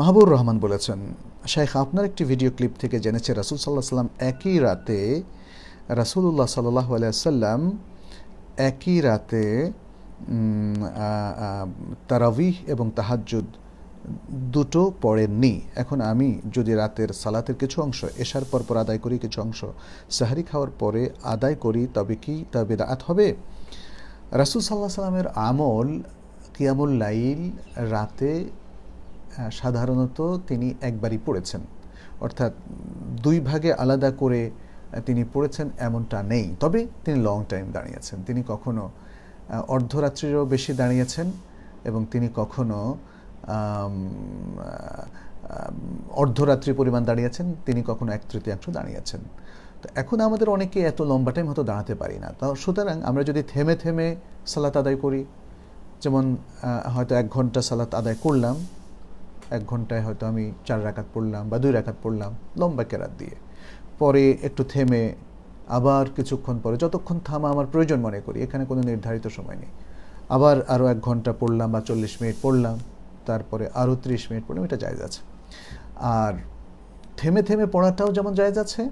মাহবুর রহমান বলেছেন শেখ আপনার একটি ভিডিও ক্লিপ থেকে জেনেছে রাসুল সাল্লাহ সাল্লাম একই রাতে রাসুল্লাহ সাল্লাহ আলাইসাল্লাম একই রাতে তারাবিহ এবং তাহাজুদ দুটো পড়েননি এখন আমি যদি রাতের সালাতের কিছু অংশ এশার পর পর আদায় করি কিছু অংশ সাহারি খাওয়ার পরে আদায় করি তবে কি তবে দাঁত হবে রাসুল সাল্লাহ সাল্লামের আমল কিয়ামুল লাইল রাতে হ্যাঁ, সাধারণত তিনি একবারই পড়েছেন অর্থাৎ দুই ভাগে আলাদা করে তিনি পড়েছেন এমনটা নেই তবে তিনি লং টাইম দাঁড়িয়েছেন তিনি কখনো অর্ধরাত্রিরও বেশি দাঁড়িয়েছেন এবং তিনি কখনো অর্ধরাত্রি পরিমাণ দাঁড়িয়েছেন তিনি কখনো এক তৃতীয়াংশ দাঁড়িয়েছেন তো এখন আমাদের অনেকে এত লম্বা টাইম হয়তো দাঁড়াতে পারি না তা সুতরাং আমরা যদি থেমে থেমে সালাত আদায় করি যেমন হয়তো এক ঘন্টা সালাত আদায় করলাম এক ঘন্টায় হয়তো আমি চার রাখাত পড়লাম বা দুই রাখাত পড়লাম লম্বা কেরাত দিয়ে পরে একটু থেমে আবার কিছুক্ষণ পরে যতক্ষণ থামা আমার প্রয়োজন মনে করি এখানে কোনো নির্ধারিত সময় নেই আবার আরও এক ঘন্টা পড়লাম বা চল্লিশ মিনিট পড়লাম তারপরে আরও ত্রিশ মিনিট পড়লাম এটা জায়গা আছে আর থেমে থেমে পড়াটাও যেমন জায়গা আছে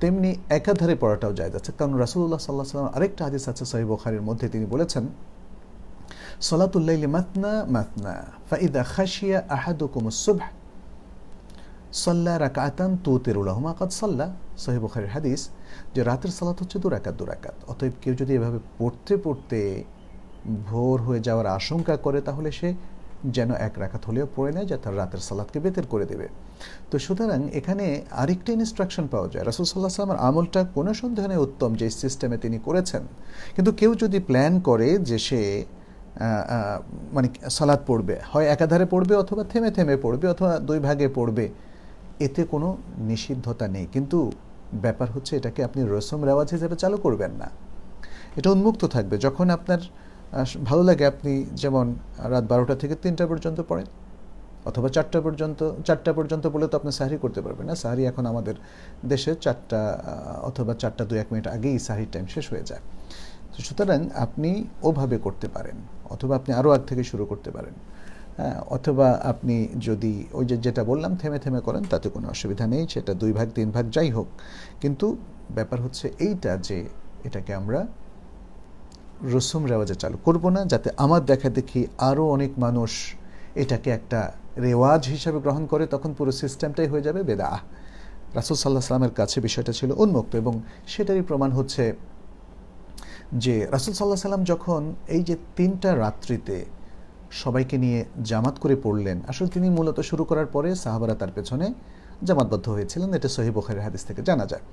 তেমনি একাধারে পড়াটাও যায় যাচ্ছে কারণ রাসুল্লাহ সাল্লাহ সাল্লাম আরেকটা হাদিস আছে সহি বখারির মধ্যে তিনি বলেছেন সলাতুল্লাইল মাতনা মাতনা ফাইদা খাশিয়া আহাদুকুম সুবহ সল্লা রাকাতান তু তেরুল রহমাকাত সাল্লা সহিব খারির হাদিস যে রাতের সালাত হচ্ছে দু দুরাকাত দুরাকাত অতএব কেউ যদি এভাবে পড়তে পড়তে ভোর হয়ে যাওয়ার আশঙ্কা করে তাহলে সে যেন এক রাখাত হলেও পড়ে নেয় যা তার রাতের সালাদকে বেতের করে দেবে তো সুতরাং এখানে আরেকটা ইনস্ট্রাকশন পাওয়া যায় রাসুল সাল্লাহ সাল্লামের আমলটা কোনো সন্দেহ নেই উত্তম যে সিস্টেমে তিনি করেছেন কিন্তু কেউ যদি প্ল্যান করে যে সে মানে সালাদ পড়বে হয় একাধারে পড়বে অথবা থেমে থেমে পড়বে অথবা দুই ভাগে পড়বে এতে কোনো নিষিদ্ধতা নেই কিন্তু ব্যাপার হচ্ছে এটাকে আপনি রসম রেওয়াজ হিসেবে চালু করবেন না এটা উন্মুক্ত থাকবে যখন আপনার ভালো লাগে আপনি যেমন রাত বারোটা থেকে তিনটা পর্যন্ত পড়েন অথবা চারটা পর্যন্ত চারটা পর্যন্ত বলে তো আপনি সাহারি করতে পারবেন না সাহারি এখন আমাদের দেশে চারটা অথবা চারটা দু এক মিনিট আগেই সাহারির টাইম শেষ হয়ে যায় সুতরাং আপনি ওভাবে করতে পারেন অথবা আপনি আরও আগ থেকে শুরু করতে পারেন হ্যাঁ অথবা আপনি যদি ওই যে যেটা বললাম থেমে থেমে করেন তাতে কোনো অসুবিধা নেই সেটা দুই ভাগ তিন ভাগ যাই হোক কিন্তু ব্যাপার হচ্ছে এইটা যে এটাকে আমরা রসুম রেওয়াজে চালু করব না যাতে আমার দেখা দেখি আরও অনেক মানুষ এটাকে একটা রেওয়াজ হিসাবে গ্রহণ করে তখন পুরো সিস্টেমটাই হয়ে যাবে বেদা রাসুল সাল্লাহ সাল্লামের কাছে বিষয়টা ছিল উন্মুক্ত এবং সেটারই প্রমাণ হচ্ছে যে রাসুল সাল্লাহ সাল্লাম যখন এই যে তিনটা রাত্রিতে সবাইকে নিয়ে জামাত করে পড়লেন আসলে তিনি মূলত শুরু করার পরে সাহাবারা তার পেছনে জামাতবদ্ধ হয়েছিলেন এটা সহি বখারের হাদিস থেকে জানা যায়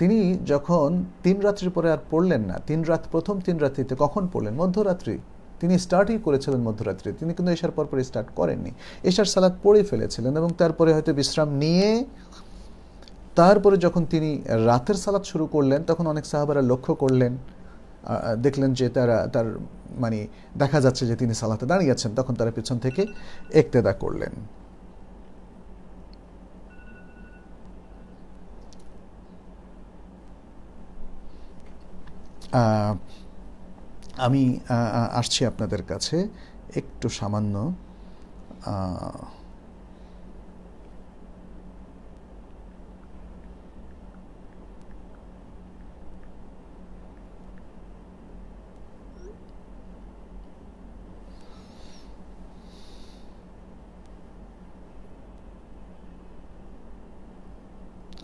তিনি যখন তিন রাত্রির পরে আর পড়লেন না তিন রাত প্রথম তিন রাত্রিতে কখন পড়লেন মধ্যরাত্রি তিনি স্টার্টই করেছিলেন মধ্যরাত্রি তিনি কিন্তু এসার পর পরে স্টার্ট করেননি এশার সালাদ পড়ে ফেলেছিলেন এবং তারপরে হয়তো বিশ্রাম নিয়ে তারপরে যখন তিনি রাতের সালাত শুরু করলেন তখন অনেক সাহাবারা লক্ষ্য করলেন দেখলেন যে তারা তার মানে দেখা যাচ্ছে যে তিনি সালাতে দাঁড়িয়ে আছেন তখন তারা পেছন থেকে একতেদা করলেন আমি আসছি আপনাদের কাছে একটু সামান্য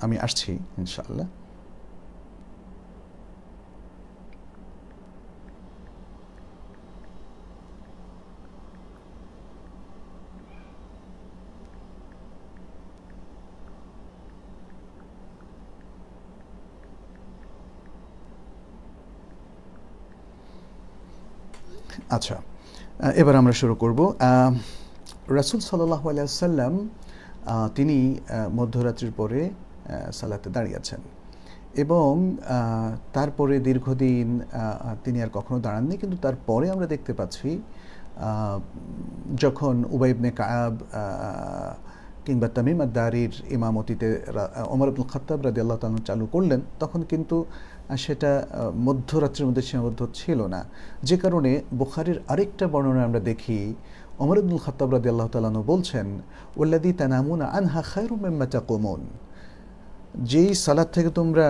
আমি আসছি ইনশাআল্লাহ আচ্ছা এবার আমরা শুরু করব রাসুল সাল্লাহ আলিয়া সাল্লাম তিনি মধ্যরাত্রির পরে সালাতে দাঁড়িয়েছেন এবং তারপরে দীর্ঘদিন তিনি আর কখনো দাঁড়াননি কিন্তু তারপরে আমরা দেখতে পাচ্ছি যখন উবাইবনে কায়াব কিংবা তামিম আদারির ইমামতিতে ওমর আব্দুল খত্তাব রাজি আল্লাহ তাল চালু করলেন তখন কিন্তু সেটা মধ্যরাত্রের মধ্যে সীমাবদ্ধ ছিল না যে কারণে বুখারির আরেকটা বর্ণনা আমরা দেখি ওমর আব্দুল খত্তাব রাজি আল্লাহ তালানু বলছেন ওল্লাদি তানামুন আনহা খায়রুম মেম্মাচা কোমন যেই সালাদ থেকে তোমরা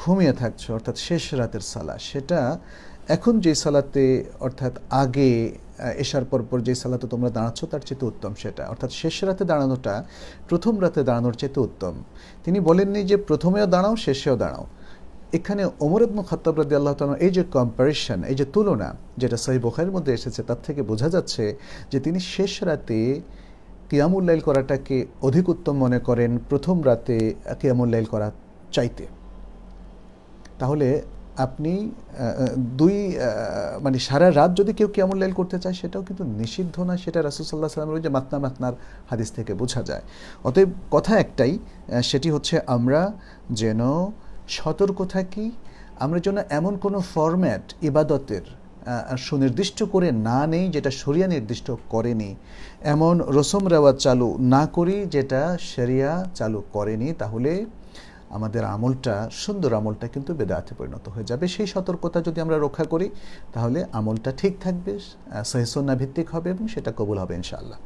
ঘুমিয়ে থাকছো অর্থাৎ শেষ রাতের সালা সেটা এখন যে সালাতে অর্থাৎ আগে এসার পরপর যে সালাতে তোমরা দাঁড়াচ্ছ তার চেয়ে উত্তম সেটা অর্থাৎ শেষ রাতে দাঁড়ানোটা প্রথম রাতে দাঁড়ানোর চেয়ে উত্তম তিনি বলেননি যে প্রথমেও দাঁড়াও শেষেও দাঁড়াও এখানে ওমর ইবনু খাত্তাব রাদি আল্লাহ তালন এই যে কম্পারিশন এই যে তুলনা যেটা সহি বোখারের মধ্যে এসেছে তার থেকে বোঝা যাচ্ছে যে তিনি শেষ রাতে কিয়ামুল্লাইল করাটাকে অধিক উত্তম মনে করেন প্রথম রাতে কিয়ামুল্লাইল করা চাইতে তাহলে আপনি দুই মানে সারা রাত যদি কেউ কিয়ামুল্লাইল করতে চায় সেটাও কিন্তু নিষিদ্ধ না সেটা রাসুলসাল্লাহ সাল্লামের যে মাতনা মাতনার হাদিস থেকে বোঝা যায় অতএব কথা একটাই সেটি হচ্ছে আমরা যেন সতর্ক থাকি আমরা যেন এমন কোনো ফরম্যাট ইবাদতের সুনির্দিষ্ট করে না নেই যেটা শরিয়া নির্দিষ্ট করেনি এমন রসম রেওয়াজ চালু না করি যেটা শরিয়া চালু করেনি তাহলে আমাদের আমলটা সুন্দর আমলটা কিন্তু বেদাতে পরিণত হয়ে যাবে সেই সতর্কতা যদি আমরা রক্ষা করি তাহলে আমলটা ঠিক থাকবে সহিসন্না ভিত্তিক হবে এবং সেটা কবুল হবে ইনশাআল্লাহ